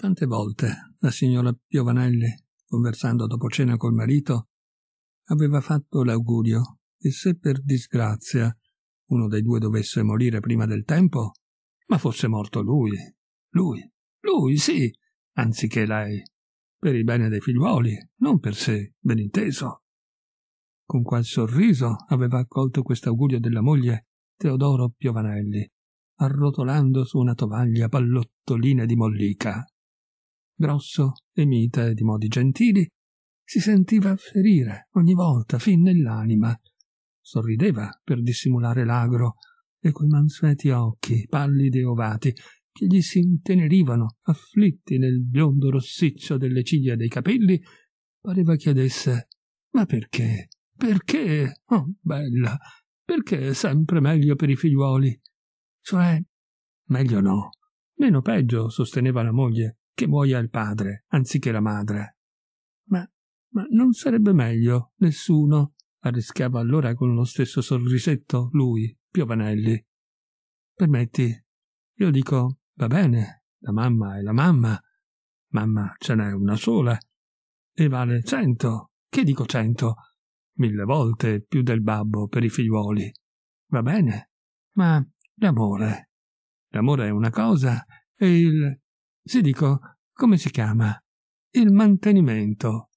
Tante volte la signora Piovanelli, conversando dopo cena col marito, aveva fatto l'augurio che se per disgrazia uno dei due dovesse morire prima del tempo, ma fosse morto lui, lui, lui sì, anziché lei, per il bene dei figliuoli, non per sé, ben inteso. Con qual sorriso aveva accolto quest'augurio della moglie Teodoro Piovanelli, arrotolando su una tovaglia pallottoline di mollica grosso e mite di modi gentili, si sentiva ferire ogni volta fin nell'anima. Sorrideva per dissimulare l'agro e coi mansueti occhi pallidi e ovati che gli si intenerivano afflitti nel biondo rossiccio delle ciglia dei capelli, pareva chiedesse Ma perché? Perché? Oh, bella! Perché è sempre meglio per i figliuoli? Cioè, meglio no. Meno peggio, sosteneva la moglie, che muoia il padre anziché la madre. Ma, ma non sarebbe meglio nessuno? arrischiava allora con lo stesso sorrisetto lui, Piovanelli. Permetti, io dico, va bene, la mamma è la mamma, mamma ce n'è una sola, e vale cento, che dico cento? Mille volte più del babbo per i figliuoli. Va bene, ma l'amore. L'amore è una cosa e il... Sì, dico, come si chiama? Il mantenimento.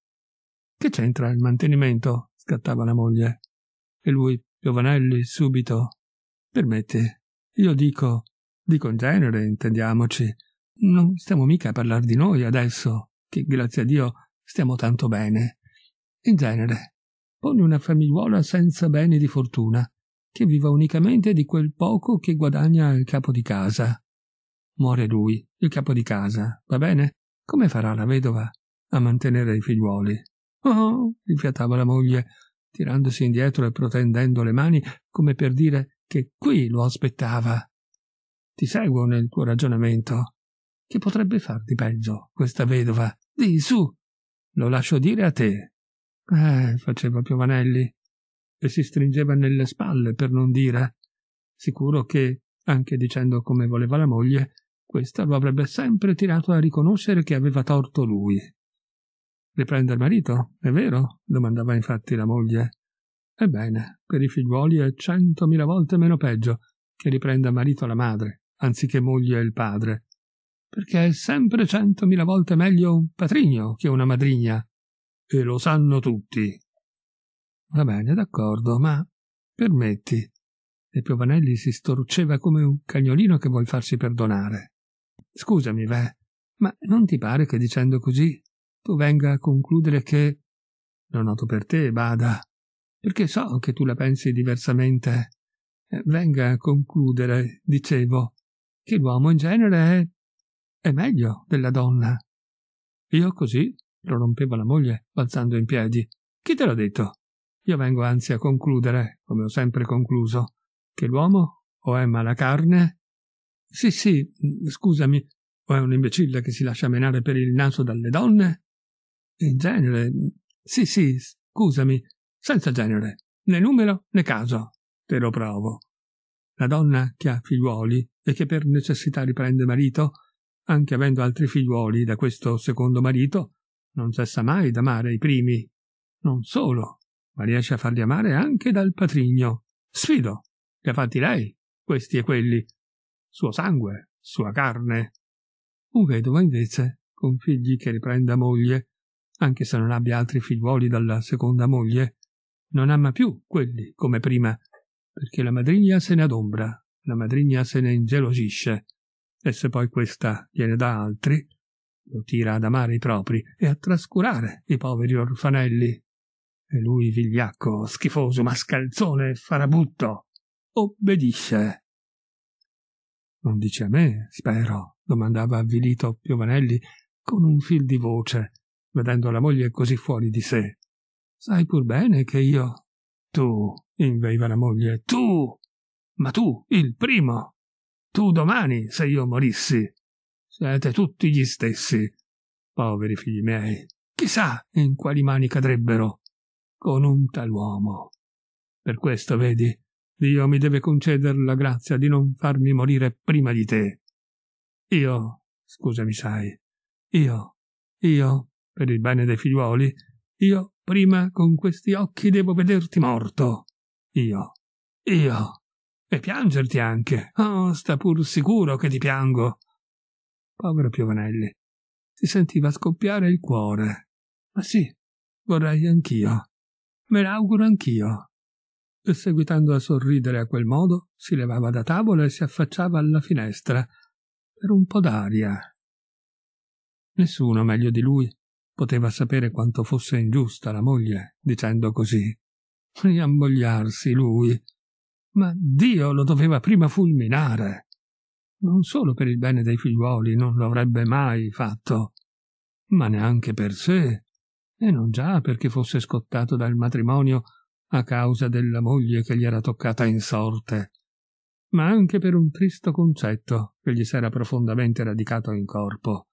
Che c'entra il mantenimento? scattava la moglie. E lui, Giovanelli, subito. Permetti, io dico, dico in genere, intendiamoci. Non stiamo mica a parlare di noi adesso, che grazie a Dio stiamo tanto bene. In genere, poni una famigliuola senza beni di fortuna, che viva unicamente di quel poco che guadagna il capo di casa. Muore lui, il capo di casa, va bene? Come farà la vedova a mantenere i figliuoli? Oh, rifiatava la moglie, tirandosi indietro e protendendo le mani come per dire che qui lo aspettava. Ti seguo nel tuo ragionamento. Che potrebbe far di peggio questa vedova? Di su! Lo lascio dire a te. Eh, faceva Piovanelli e si stringeva nelle spalle per non dire. Sicuro che, anche dicendo come voleva la moglie, questa lo avrebbe sempre tirato a riconoscere che aveva torto lui. Riprende il marito, è vero? domandava infatti la moglie. Ebbene, per i figliuoli è centomila volte meno peggio che riprenda marito la madre, anziché moglie il padre, perché è sempre centomila volte meglio un patrigno che una madrigna. E lo sanno tutti. Va bene, d'accordo, ma permetti. E Piovanelli si storceva come un cagnolino che vuol farsi perdonare. Scusami, Ve, ma non ti pare che dicendo così tu venga a concludere che... Lo noto per te, Bada, perché so che tu la pensi diversamente. Eh, venga a concludere, dicevo, che l'uomo in genere è... è meglio della donna. Io così prorompeva la moglie, balzando in piedi. Chi te l'ha detto? Io vengo anzi a concludere, come ho sempre concluso, che l'uomo o è mala carne sì, sì, mm, scusami, o è un imbecille che si lascia menare per il naso dalle donne? In genere. Mm, sì, sì, scusami, senza genere, né numero né caso. Te lo provo. La donna che ha figliuoli e che per necessità riprende marito, anche avendo altri figliuoli da questo secondo marito, non cessa mai d'amare i primi. Non solo, ma riesce a farli amare anche dal patrigno. Sfido, li ha fatti lei, questi e quelli, suo sangue, sua carne. Un vedovo invece, con figli che riprenda moglie, anche se non abbia altri figliuoli dalla seconda moglie, non ama più quelli come prima, perché la madrigna se ne adombra, la madrigna se ne ingelosisce, e se poi questa gliene dà altri, lo tira ad amare i propri e a trascurare i poveri orfanelli. E lui, vigliacco, schifoso, mascalzone, farabutto, obbedisce non dice a me, spero, domandava avvilito Piovanelli con un fil di voce, vedendo la moglie così fuori di sé. Sai pur bene che io. Tu, inveiva la moglie, tu! Ma tu, il primo! Tu domani, se io morissi! Siete tutti gli stessi. Poveri figli miei, chissà in quali mani cadrebbero con un tal uomo. Per questo, vedi, Dio mi deve concedere la grazia di non farmi morire prima di te. Io, scusami sai, io, io, per il bene dei figliuoli, io prima con questi occhi devo vederti morto. Io, io, e piangerti anche. Oh, sta pur sicuro che ti piango. Povero Piovanelli, si sentiva scoppiare il cuore. Ma sì, vorrei anch'io. Me l'auguro anch'io e seguitando a sorridere a quel modo si levava da tavola e si affacciava alla finestra per un po' d'aria. Nessuno meglio di lui poteva sapere quanto fosse ingiusta la moglie dicendo così. Riammogliarsi lui. Ma Dio lo doveva prima fulminare. Non solo per il bene dei figliuoli non lo avrebbe mai fatto, ma neanche per sé, e non già perché fosse scottato dal matrimonio a causa della moglie che gli era toccata in sorte, ma anche per un tristo concetto che gli s'era profondamente radicato in corpo,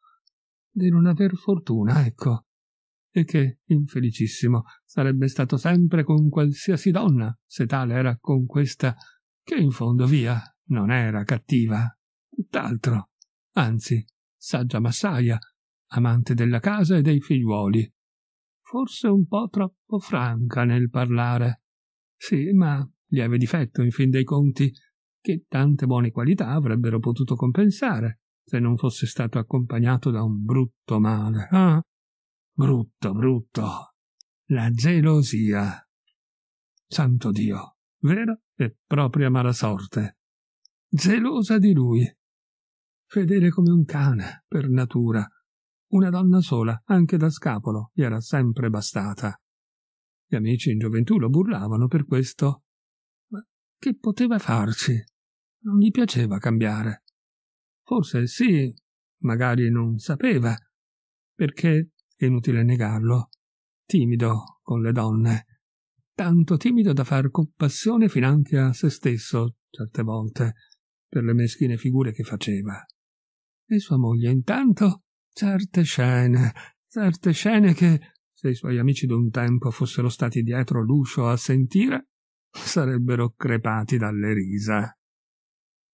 di non aver fortuna, ecco, e che, infelicissimo, sarebbe stato sempre con qualsiasi donna, se tale era con questa, che in fondo via non era cattiva, tutt'altro, anzi, saggia massaia, amante della casa e dei figliuoli, forse un po' troppo franca nel parlare. Sì, ma lieve difetto, in fin dei conti, che tante buone qualità avrebbero potuto compensare se non fosse stato accompagnato da un brutto male. Ah, brutto, brutto. La gelosia. Santo Dio, vera e propria mala sorte. Gelosa di lui. Fedele come un cane, per natura, una donna sola, anche da scapolo, gli era sempre bastata. Gli amici in gioventù lo burlavano per questo. Ma che poteva farci? Non gli piaceva cambiare. Forse sì, magari non sapeva, perché, inutile negarlo, timido con le donne, tanto timido da far compassione finanche a se stesso, certe volte, per le meschine figure che faceva. E sua moglie intanto Certe scene, certe scene che, se i suoi amici d'un tempo fossero stati dietro l'uscio a sentire, sarebbero crepati dalle risa.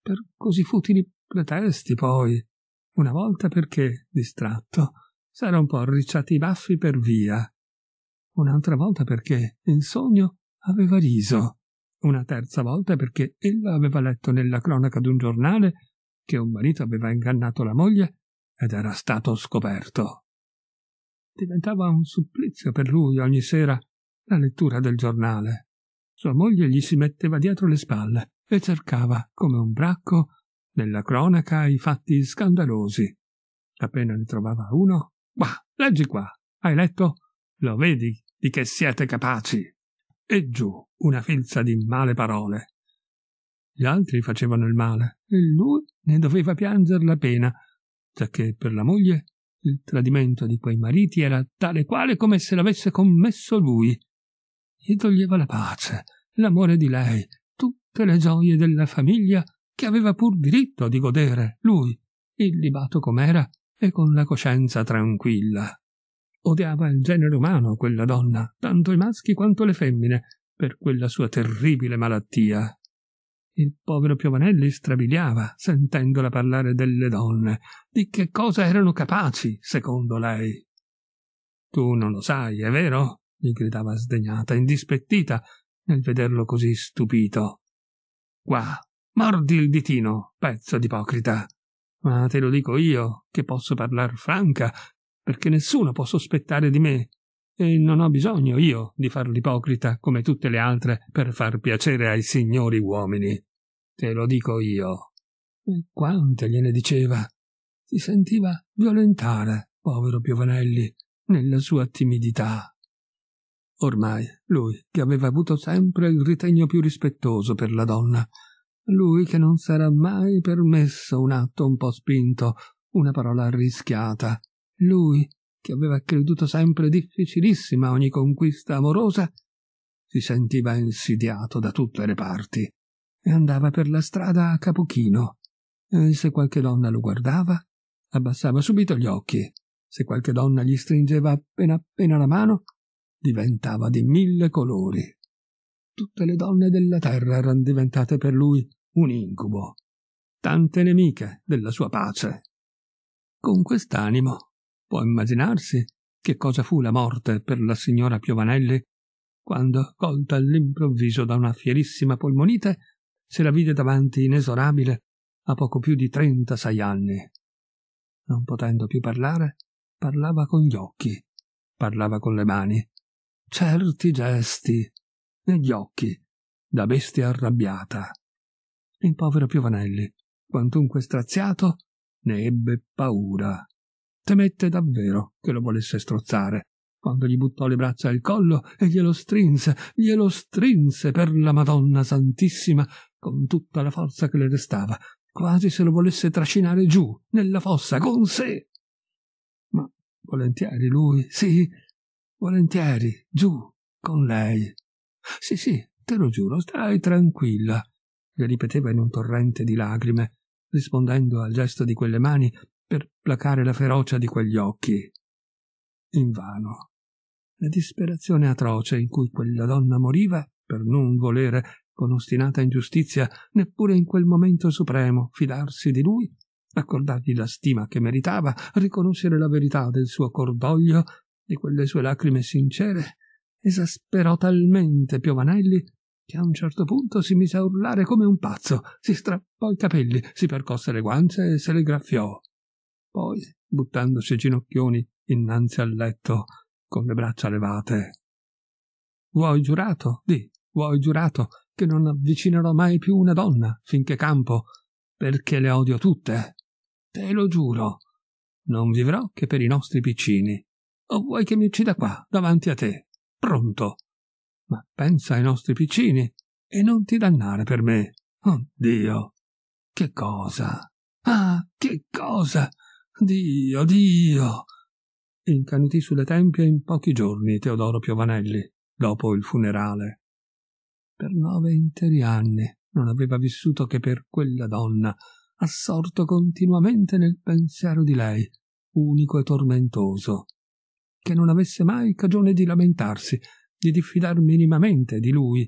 Per così futili pretesti, poi, una volta perché, distratto, s'era un po' arricciati i baffi per via, un'altra volta perché, in sogno, aveva riso, una terza volta perché ella aveva letto nella cronaca d'un giornale che un marito aveva ingannato la moglie ed era stato scoperto. Diventava un supplizio per lui ogni sera la lettura del giornale. Sua moglie gli si metteva dietro le spalle e cercava, come un bracco, nella cronaca i fatti scandalosi. Appena ne trovava uno, bah, leggi qua, hai letto? Lo vedi di che siete capaci? E giù una filza di male parole. Gli altri facevano il male e lui ne doveva pianger la pena certa che per la moglie il tradimento di quei mariti era tale quale come se l'avesse commesso lui. Gli toglieva la pace, l'amore di lei, tutte le gioie della famiglia che aveva pur diritto di godere lui, illibato com'era e con la coscienza tranquilla. Odiava il genere umano quella donna, tanto i maschi quanto le femmine, per quella sua terribile malattia. Il povero Piovanelli strabiliava sentendola parlare delle donne, di che cosa erano capaci, secondo lei. Tu non lo sai, è vero? gli gridava sdegnata, indispettita, nel vederlo così stupito. Qua, mordi il ditino, pezzo d'ipocrita. Ma te lo dico io, che posso parlar franca, perché nessuno può sospettare di me e non ho bisogno io di far l'ipocrita come tutte le altre per far piacere ai signori uomini. Te lo dico io. E quante gliene diceva? Si sentiva violentare, povero Piovanelli, nella sua timidità. Ormai lui, che aveva avuto sempre il ritegno più rispettoso per la donna, lui che non s'era mai permesso un atto un po' spinto, una parola arrischiata, lui che aveva creduto sempre difficilissima ogni conquista amorosa, si sentiva insidiato da tutte le parti e andava per la strada a capochino. E se qualche donna lo guardava, abbassava subito gli occhi. Se qualche donna gli stringeva appena appena la mano, diventava di mille colori. Tutte le donne della terra erano diventate per lui un incubo, tante nemiche della sua pace. Con quest'animo Può immaginarsi che cosa fu la morte per la signora Piovanelli quando, colta all'improvviso da una fierissima polmonite, se la vide davanti inesorabile a poco più di 36 anni. Non potendo più parlare, parlava con gli occhi, parlava con le mani. Certi gesti, negli occhi, da bestia arrabbiata. Il povero Piovanelli, quantunque straziato, ne ebbe paura temette davvero che lo volesse strozzare, quando gli buttò le braccia al collo e glielo strinse, glielo strinse per la Madonna Santissima con tutta la forza che le restava, quasi se lo volesse trascinare giù, nella fossa, con sé. Ma volentieri lui, sì, volentieri, giù, con lei. Sì, sì, te lo giuro, stai tranquilla, le ripeteva in un torrente di lagrime, rispondendo al gesto di quelle mani per placare la ferocia di quegli occhi. Invano. La disperazione atroce in cui quella donna moriva per non volere, con ostinata ingiustizia, neppure in quel momento supremo fidarsi di lui, accordargli la stima che meritava, riconoscere la verità del suo cordoglio, di quelle sue lacrime sincere, esasperò talmente Piovanelli che a un certo punto si mise a urlare come un pazzo, si strappò i capelli, si percosse le guance e se le graffiò. Poi, buttandosi a ginocchioni innanzi al letto, con le braccia levate. Vuoi giurato, di, vuoi giurato, che non avvicinerò mai più una donna finché campo, perché le odio tutte. Te lo giuro. Non vivrò che per i nostri piccini. O vuoi che mi uccida qua, davanti a te, pronto. Ma pensa ai nostri piccini e non ti dannare per me. Oh Dio, Che cosa? Ah, che cosa? Dio, Dio! Incanutì sulle tempie in pochi giorni Teodoro Piovanelli, dopo il funerale. Per nove interi anni non aveva vissuto che per quella donna, assorto continuamente nel pensiero di lei, unico e tormentoso. Che non avesse mai cagione di lamentarsi, di diffidar minimamente di lui,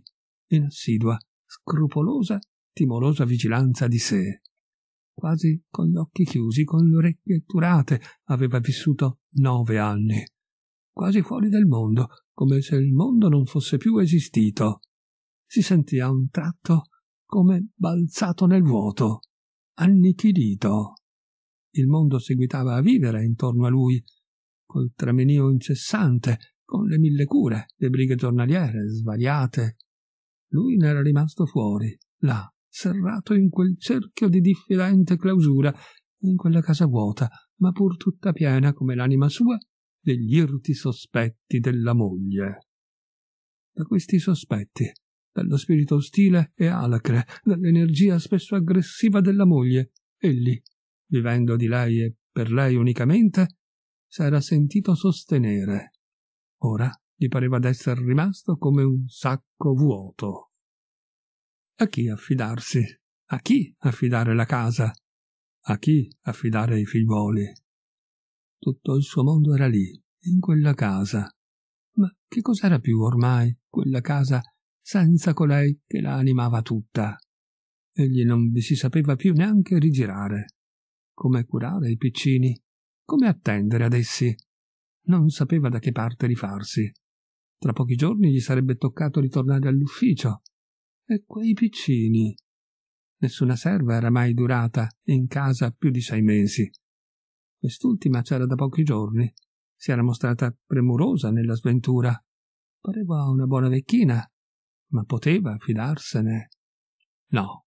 in assidua, scrupolosa, timorosa vigilanza di sé quasi con gli occhi chiusi, con le orecchie turate, aveva vissuto nove anni, quasi fuori del mondo, come se il mondo non fosse più esistito. Si sentì a un tratto come balzato nel vuoto, annichilito. Il mondo seguitava a vivere intorno a lui, col tramenio incessante, con le mille cure, le brighe giornaliere svariate. Lui n'era rimasto fuori, là, serrato in quel cerchio di diffidente clausura, in quella casa vuota, ma pur tutta piena come l'anima sua degli irti sospetti della moglie. Da questi sospetti, dallo spirito ostile e alacre, dall'energia spesso aggressiva della moglie, egli, vivendo di lei e per lei unicamente, s'era sentito sostenere. Ora gli pareva d'esser rimasto come un sacco vuoto. A chi affidarsi? A chi affidare la casa? A chi affidare i figliuoli? Tutto il suo mondo era lì, in quella casa. Ma che cos'era più ormai quella casa senza colei che la animava tutta? Egli non vi si sapeva più neanche rigirare. Come curare i piccini? Come attendere ad essi? Non sapeva da che parte rifarsi. Tra pochi giorni gli sarebbe toccato ritornare all'ufficio e quei piccini. Nessuna serva era mai durata in casa più di sei mesi. Quest'ultima c'era da pochi giorni. Si era mostrata premurosa nella sventura. Pareva una buona vecchina, ma poteva fidarsene. No.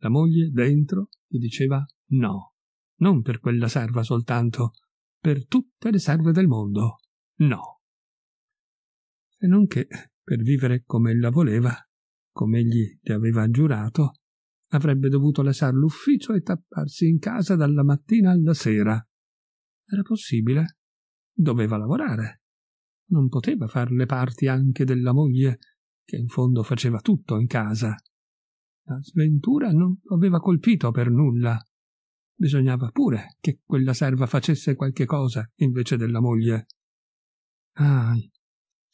La moglie dentro gli diceva no. Non per quella serva soltanto, per tutte le serve del mondo. No. Se non che, per vivere come la voleva, come egli le aveva giurato, avrebbe dovuto lasciare l'ufficio e tapparsi in casa dalla mattina alla sera. Era possibile? Doveva lavorare. Non poteva far le parti anche della moglie, che in fondo faceva tutto in casa. La sventura non lo aveva colpito per nulla. Bisognava pure che quella serva facesse qualche cosa invece della moglie. Ah,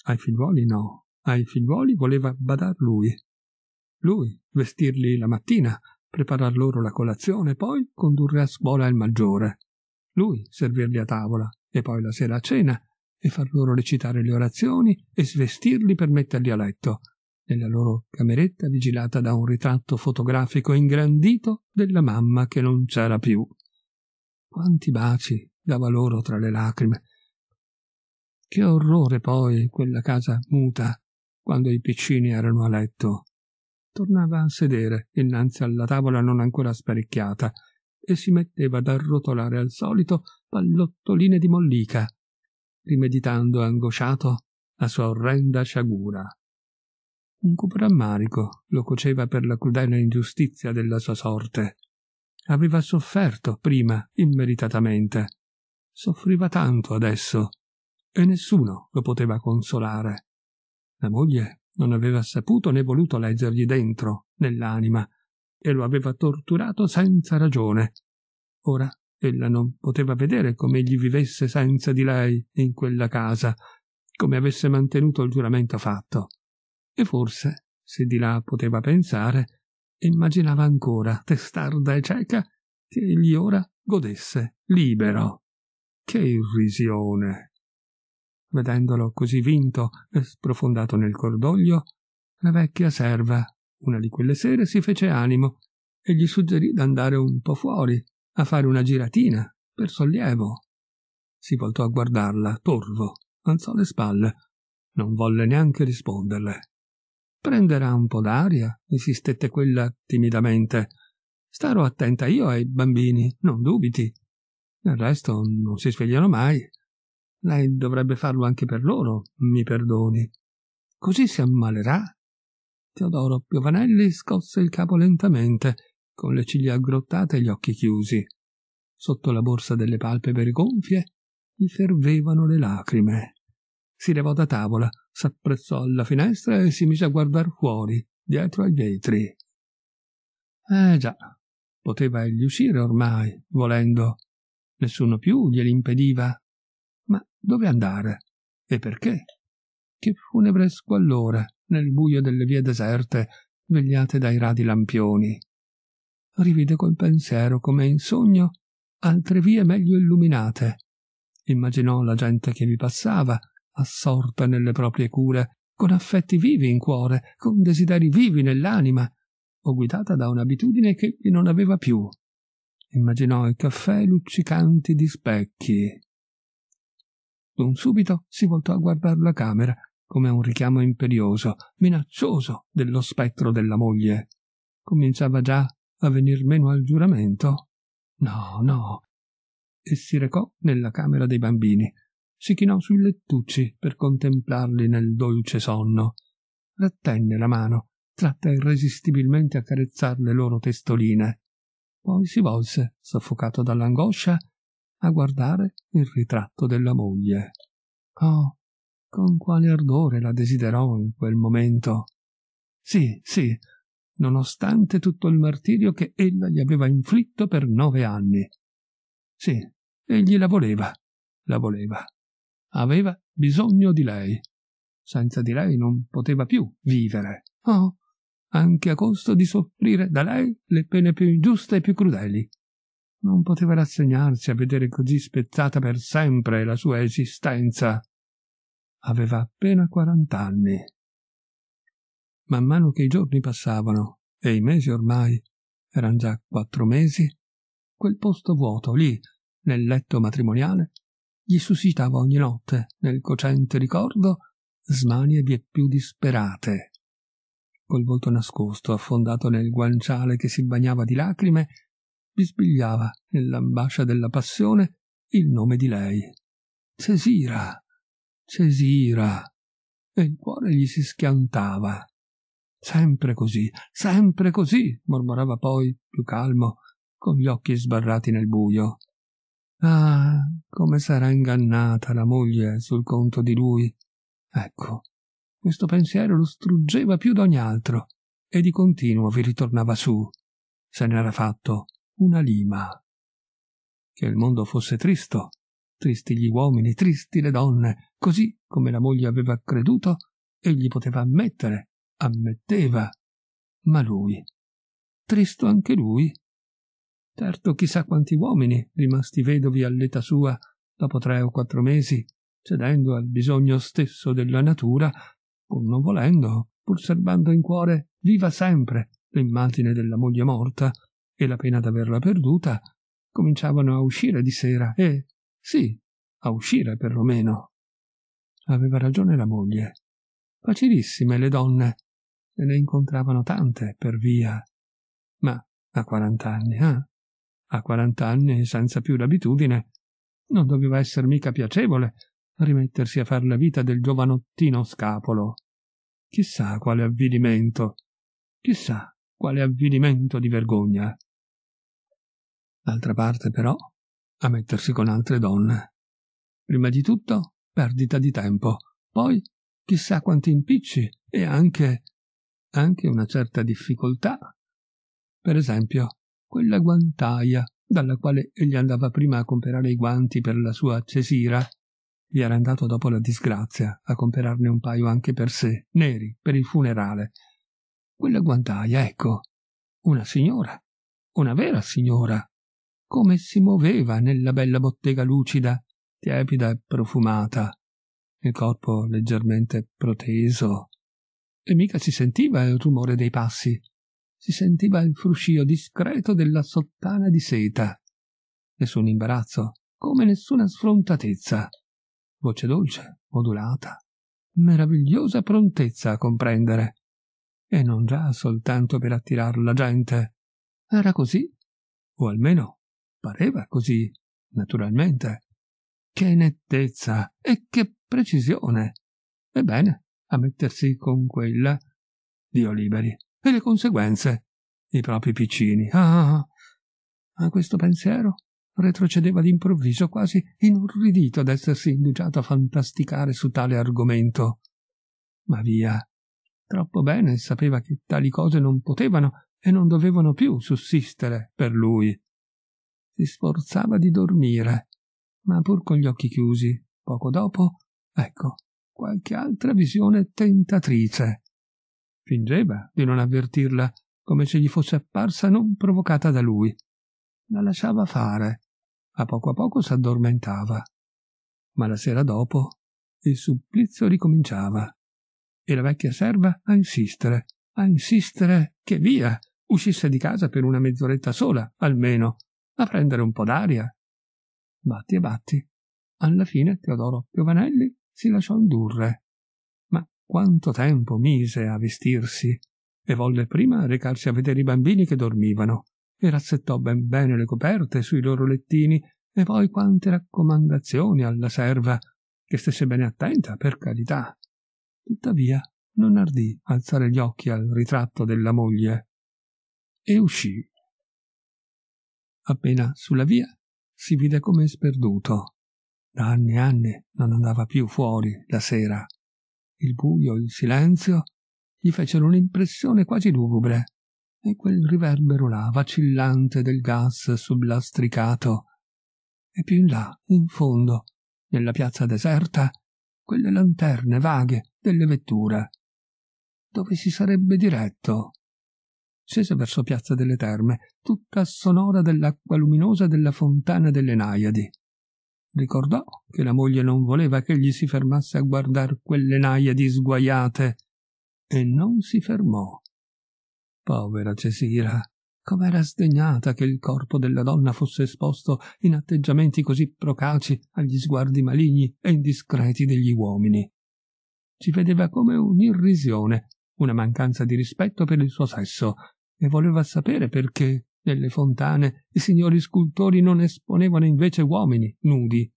ai figliuoli no, ai figliuoli voleva badar lui. Lui, vestirli la mattina, preparar loro la colazione, poi condurre a scuola il maggiore. Lui, servirli a tavola, e poi la sera a cena, e far loro recitare le orazioni e svestirli per metterli a letto, nella loro cameretta vigilata da un ritratto fotografico ingrandito della mamma che non c'era più. Quanti baci dava loro tra le lacrime. Che orrore poi quella casa muta, quando i piccini erano a letto tornava a sedere innanzi alla tavola non ancora sparecchiata e si metteva ad arrotolare al solito pallottoline di mollica, rimeditando angosciato la sua orrenda sciagura. Un cupo rammarico lo coceva per la crudele ingiustizia della sua sorte. Aveva sofferto prima immeritatamente. Soffriva tanto adesso e nessuno lo poteva consolare. La moglie non aveva saputo né voluto leggergli dentro, nell'anima, e lo aveva torturato senza ragione. Ora ella non poteva vedere come egli vivesse senza di lei in quella casa, come avesse mantenuto il giuramento fatto. E forse, se di là poteva pensare, immaginava ancora, testarda e cieca, che egli ora godesse libero. Che irrisione! Vedendolo così vinto e sprofondato nel cordoglio, la vecchia serva, una di quelle sere, si fece animo e gli suggerì d'andare un po' fuori, a fare una giratina, per sollievo. Si voltò a guardarla, torvo, alzò le spalle. Non volle neanche risponderle. Prenderà un po' d'aria, insistette quella timidamente. Starò attenta io ai bambini, non dubiti. Del resto non si svegliano mai. Lei dovrebbe farlo anche per loro, mi perdoni. Così si ammalerà? Teodoro Piovanelli scosse il capo lentamente, con le ciglia aggrottate e gli occhi chiusi. Sotto la borsa delle palpebre gonfie gli fervevano le lacrime. Si levò da tavola, s'apprezzò alla finestra e si mise a guardare fuori, dietro ai vetri. Eh già, poteva egli uscire ormai, volendo. Nessuno più gliel'impediva dove andare e perché. Che funebre squallore nel buio delle vie deserte vegliate dai radi lampioni. Rivide col pensiero come in sogno altre vie meglio illuminate. Immaginò la gente che vi passava, assorta nelle proprie cure, con affetti vivi in cuore, con desideri vivi nell'anima, o guidata da un'abitudine che non aveva più. Immaginò i caffè luccicanti di specchi, D'un subito si voltò a guardare la camera, come un richiamo imperioso, minaccioso dello spettro della moglie. Cominciava già a venir meno al giuramento? No, no. E si recò nella camera dei bambini. Si chinò sui lettucci per contemplarli nel dolce sonno. Rattenne la mano, tratta irresistibilmente a carezzar le loro testoline. Poi si volse, soffocato dall'angoscia, a guardare il ritratto della moglie. Oh, con quale ardore la desiderò in quel momento. Sì, sì, nonostante tutto il martirio che ella gli aveva inflitto per nove anni. Sì, egli la voleva, la voleva. Aveva bisogno di lei. Senza di lei non poteva più vivere. Oh, anche a costo di soffrire da lei le pene più ingiuste e più crudeli. Non poteva rassegnarsi a vedere così spezzata per sempre la sua esistenza. Aveva appena quarant'anni. Man mano che i giorni passavano, e i mesi ormai, erano già quattro mesi, quel posto vuoto lì, nel letto matrimoniale, gli suscitava ogni notte, nel cocente ricordo, smanie vieppiù disperate. Col volto nascosto, affondato nel guanciale che si bagnava di lacrime, bisbigliava nell'ambascia della passione il nome di lei. Cesira, Cesira. E il cuore gli si schiantava. Sempre così, sempre così, mormorava poi, più calmo, con gli occhi sbarrati nel buio. Ah, come sarà ingannata la moglie sul conto di lui. Ecco, questo pensiero lo struggeva più d'ogni altro e di continuo vi ritornava su. Se n'era fatto una lima. Che il mondo fosse tristo, tristi gli uomini, tristi le donne, così come la moglie aveva creduto, egli poteva ammettere, ammetteva. Ma lui, tristo anche lui. Certo, chissà quanti uomini, rimasti vedovi all'età sua, dopo tre o quattro mesi, cedendo al bisogno stesso della natura, pur non volendo, pur serbando in cuore viva sempre l'immagine della moglie morta, e la pena d'averla perduta, cominciavano a uscire di sera e, sì, a uscire perlomeno. Aveva ragione la moglie. Facilissime le donne, e ne incontravano tante per via. Ma a quarant'anni, eh? A quarant'anni, senza più l'abitudine, non doveva esser mica piacevole rimettersi a far la vita del giovanottino scapolo. Chissà quale avvilimento, chissà quale avvilimento di vergogna d'altra parte però, a mettersi con altre donne. Prima di tutto, perdita di tempo, poi chissà quanti impicci e anche anche una certa difficoltà. Per esempio, quella guantaia dalla quale egli andava prima a comprare i guanti per la sua cesira, gli era andato dopo la disgrazia a comprarne un paio anche per sé, neri, per il funerale. Quella guantaia, ecco, una signora, una vera signora, come si muoveva nella bella bottega lucida, tiepida e profumata, il corpo leggermente proteso. E mica si sentiva il rumore dei passi, si sentiva il fruscio discreto della sottana di seta. Nessun imbarazzo, come nessuna sfrontatezza. Voce dolce, modulata, meravigliosa prontezza a comprendere. E non già soltanto per attirar la gente. Era così, o almeno Pareva così, naturalmente. Che nettezza e che precisione! Ebbene, a mettersi con quella, Dio liberi. E le conseguenze? I propri piccini. Ah! ah, ah. A questo pensiero retrocedeva d'improvviso quasi inorridito ad essersi indugiato a fantasticare su tale argomento. Ma via, troppo bene sapeva che tali cose non potevano e non dovevano più sussistere per lui si sforzava di dormire, ma pur con gli occhi chiusi, poco dopo, ecco, qualche altra visione tentatrice. Fingeva di non avvertirla, come se gli fosse apparsa non provocata da lui. La lasciava fare, a poco a poco s'addormentava. Ma la sera dopo il supplizio ricominciava e la vecchia serva a insistere, a insistere che via, uscisse di casa per una mezz'oretta sola, almeno, a prendere un po' d'aria. Batti e batti. Alla fine Teodoro Piovanelli si lasciò indurre. Ma quanto tempo mise a vestirsi e volle prima recarsi a vedere i bambini che dormivano e rassettò ben bene le coperte sui loro lettini e poi quante raccomandazioni alla serva che stesse bene attenta, per carità. Tuttavia non ardì alzare gli occhi al ritratto della moglie e uscì Appena sulla via si vide come sperduto. Da anni e anni non andava più fuori la sera. Il buio, il silenzio gli fecero un'impressione quasi lugubre e quel riverbero là vacillante del gas sublastricato. E più in là, in fondo, nella piazza deserta, quelle lanterne vaghe delle vetture. Dove si sarebbe diretto? scese verso Piazza delle Terme, tutta sonora dell'acqua luminosa della fontana delle Naiadi. Ricordò che la moglie non voleva che egli si fermasse a guardar quelle Naiadi sguaiate, e non si fermò. Povera Cesira, com'era sdegnata che il corpo della donna fosse esposto in atteggiamenti così procaci agli sguardi maligni e indiscreti degli uomini. Ci vedeva come un'irrisione, una mancanza di rispetto per il suo sesso e voleva sapere perché nelle fontane i signori scultori non esponevano invece uomini nudi.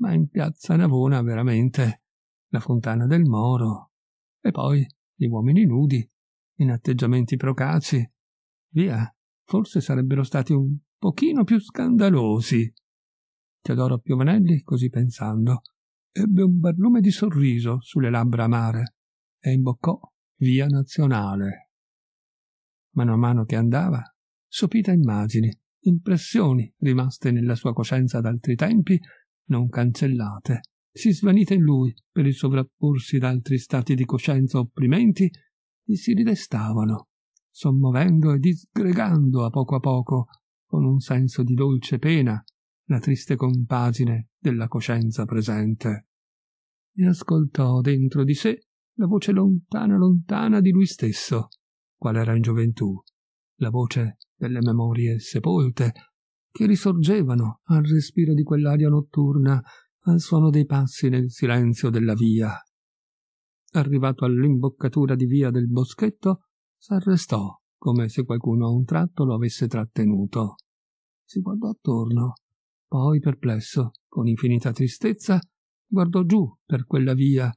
Ma in piazza Navona veramente la fontana del Moro e poi gli uomini nudi in atteggiamenti procaci. Via, forse sarebbero stati un pochino più scandalosi. Teodoro Piovanelli, così pensando, ebbe un barlume di sorriso sulle labbra amare e imboccò via nazionale mano a mano che andava, sopita immagini, impressioni rimaste nella sua coscienza ad altri tempi, non cancellate, si svanite in lui per il sovrapporsi altri stati di coscienza opprimenti e si ridestavano, sommovendo e disgregando a poco a poco, con un senso di dolce pena, la triste compagine della coscienza presente. E ascoltò dentro di sé la voce lontana lontana di lui stesso, qual era in gioventù, la voce delle memorie sepolte che risorgevano al respiro di quell'aria notturna, al suono dei passi nel silenzio della via. Arrivato all'imboccatura di via del boschetto, s'arrestò, come se qualcuno a un tratto lo avesse trattenuto. Si guardò attorno, poi, perplesso, con infinita tristezza, guardò giù per quella via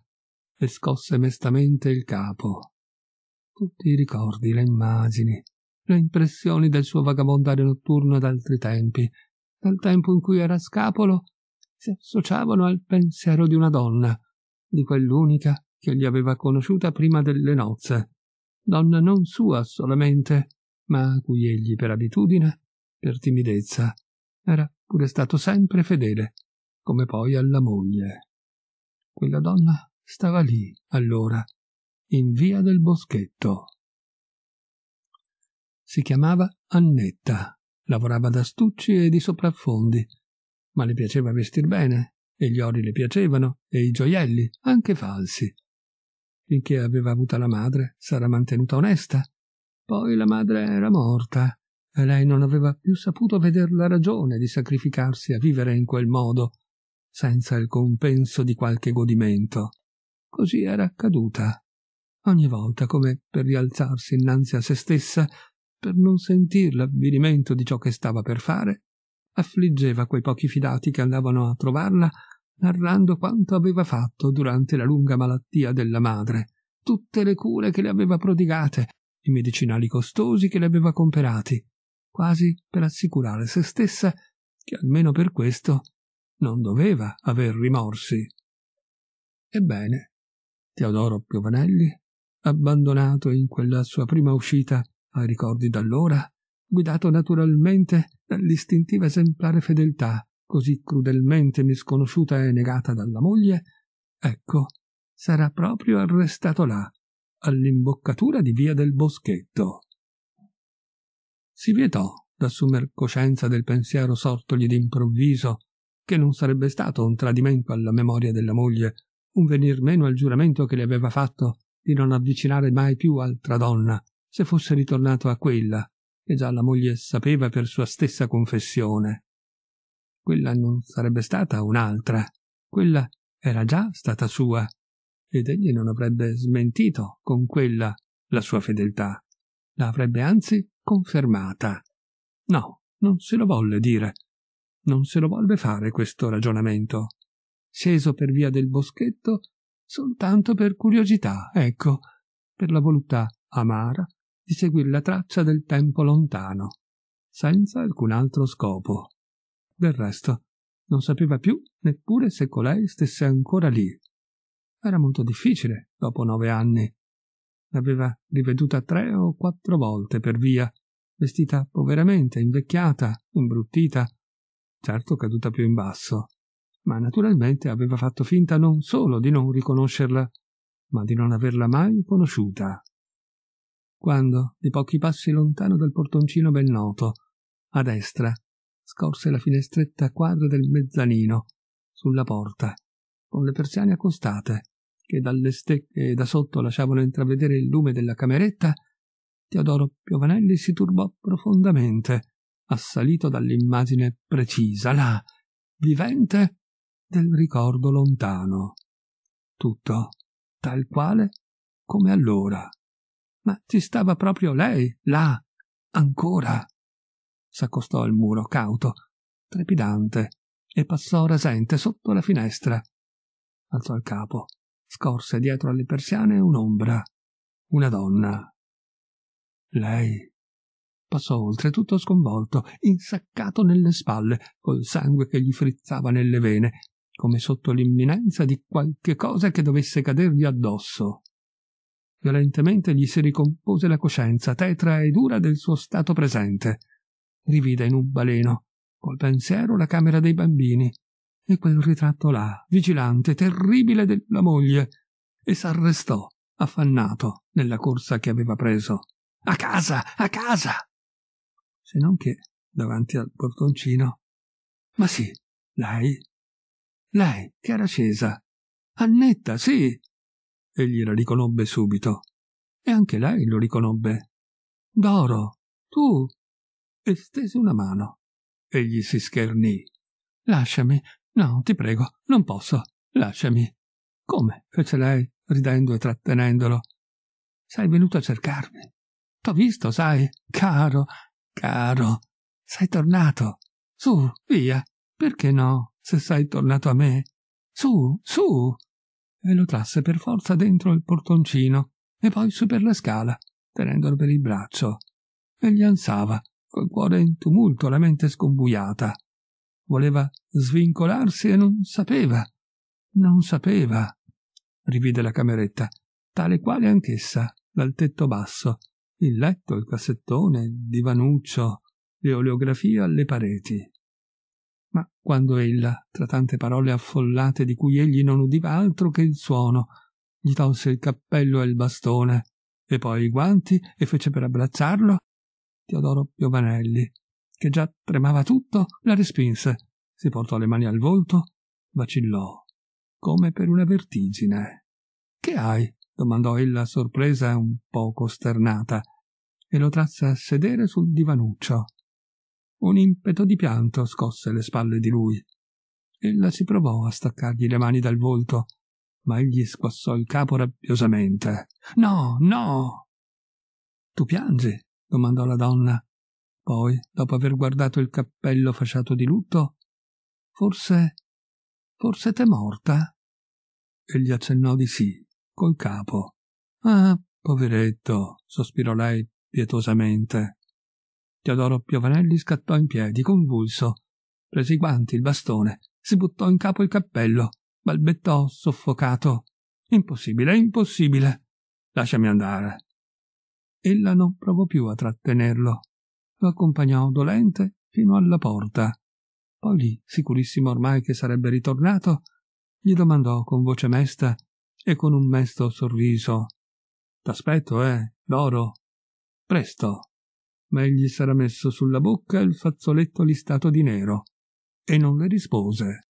e scosse mestamente il capo tutti i ricordi, le immagini, le impressioni del suo vagabondare notturno d'altri tempi, dal tempo in cui era scapolo, si associavano al pensiero di una donna, di quell'unica che gli aveva conosciuta prima delle nozze, donna non sua solamente, ma a cui egli per abitudine, per timidezza, era pure stato sempre fedele, come poi alla moglie. Quella donna stava lì, allora, in via del boschetto. Si chiamava Annetta, lavorava da stucci e di sopraffondi, ma le piaceva vestir bene, e gli ori le piacevano, e i gioielli, anche falsi. Finché aveva avuta la madre, s'era mantenuta onesta. Poi la madre era morta, e lei non aveva più saputo veder la ragione di sacrificarsi a vivere in quel modo, senza il compenso di qualche godimento. Così era accaduta ogni volta come per rialzarsi innanzi a se stessa, per non sentir l'avvilimento di ciò che stava per fare, affliggeva quei pochi fidati che andavano a trovarla, narrando quanto aveva fatto durante la lunga malattia della madre, tutte le cure che le aveva prodigate, i medicinali costosi che le aveva comperati, quasi per assicurare se stessa che almeno per questo non doveva aver rimorsi. Ebbene, Teodoro Piovanelli abbandonato in quella sua prima uscita ai ricordi d'allora, guidato naturalmente dall'istintiva esemplare fedeltà, così crudelmente misconosciuta e negata dalla moglie, ecco, sarà proprio arrestato là, all'imboccatura di via del boschetto. Si vietò d'assumer coscienza del pensiero sortogli d'improvviso che non sarebbe stato un tradimento alla memoria della moglie, un venir meno al giuramento che le aveva fatto di non avvicinare mai più altra donna, se fosse ritornato a quella, che già la moglie sapeva per sua stessa confessione. Quella non sarebbe stata un'altra, quella era già stata sua, ed egli non avrebbe smentito con quella la sua fedeltà, la avrebbe anzi confermata. No, non se lo volle dire, non se lo volle fare questo ragionamento. Sceso per via del boschetto, soltanto per curiosità, ecco, per la voluttà amara di seguire la traccia del tempo lontano, senza alcun altro scopo. Del resto, non sapeva più neppure se colei stesse ancora lì. Era molto difficile, dopo nove anni. L'aveva riveduta tre o quattro volte per via, vestita poveramente, invecchiata, imbruttita, certo caduta più in basso ma naturalmente aveva fatto finta non solo di non riconoscerla, ma di non averla mai conosciuta. Quando, di pochi passi lontano dal portoncino ben noto, a destra, scorse la finestretta quadra del mezzanino, sulla porta, con le persiane accostate, che dalle stecche da sotto lasciavano intravedere il lume della cameretta, Teodoro Piovanelli si turbò profondamente, assalito dall'immagine precisa, là, vivente del ricordo lontano. Tutto tal quale come allora. Ma ci stava proprio lei, là, ancora. S'accostò al muro, cauto, trepidante, e passò rasente sotto la finestra. Alzò il capo, scorse dietro alle persiane un'ombra, una donna. Lei passò oltre tutto sconvolto, insaccato nelle spalle, col sangue che gli frizzava nelle vene, come sotto l'imminenza di qualche cosa che dovesse cadergli addosso. Violentemente gli si ricompose la coscienza tetra e dura del suo stato presente. Rivide in un baleno, col pensiero, la camera dei bambini e quel ritratto là, vigilante, terribile della moglie, e s'arrestò, affannato, nella corsa che aveva preso. A casa, a casa! Se non che, davanti al portoncino. Ma sì, lei lei, che era scesa. Annetta, sì. Egli la riconobbe subito. E anche lei lo riconobbe. Doro, tu. E stese una mano. Egli si schernì. Lasciami. No, ti prego, non posso. Lasciami. Come? fece lei, ridendo e trattenendolo. Sei venuto a cercarmi. T'ho visto, sai, caro, caro. Sei tornato. Su, via. Perché no? se sei tornato a me. Su, su! E lo trasse per forza dentro il portoncino e poi su per la scala, tenendolo per il braccio. E gli ansava, col cuore in tumulto, la mente scombuiata. Voleva svincolarsi e non sapeva. Non sapeva. Rivide la cameretta, tale quale anch'essa, dal tetto basso, il letto, il cassettone, il divanuccio, le oleografie alle pareti quando ella, tra tante parole affollate di cui egli non udiva altro che il suono, gli tolse il cappello e il bastone, e poi i guanti e fece per abbracciarlo Teodoro Piovanelli, che già tremava tutto, la respinse, si portò le mani al volto, vacillò, come per una vertigine. Che hai? domandò ella sorpresa e un po costernata, e lo trasse a sedere sul divanuccio. Un impeto di pianto scosse le spalle di lui. Ella si provò a staccargli le mani dal volto, ma egli squassò il capo rabbiosamente. No, no! Tu piangi? domandò la donna. Poi, dopo aver guardato il cappello fasciato di lutto, forse. forse t'è morta? Egli accennò di sì, col capo. Ah, poveretto, sospirò lei pietosamente. Teodoro Piovanelli scattò in piedi, convulso. Prese i guanti, il bastone, si buttò in capo il cappello, balbettò soffocato. Impossibile, impossibile. Lasciami andare. Ella non provò più a trattenerlo. Lo accompagnò dolente fino alla porta. Poi lì, sicurissimo ormai che sarebbe ritornato, gli domandò con voce mesta e con un mesto sorriso. T'aspetto, eh, Loro. Presto ma egli s'era messo sulla bocca il fazzoletto listato di nero e non le rispose.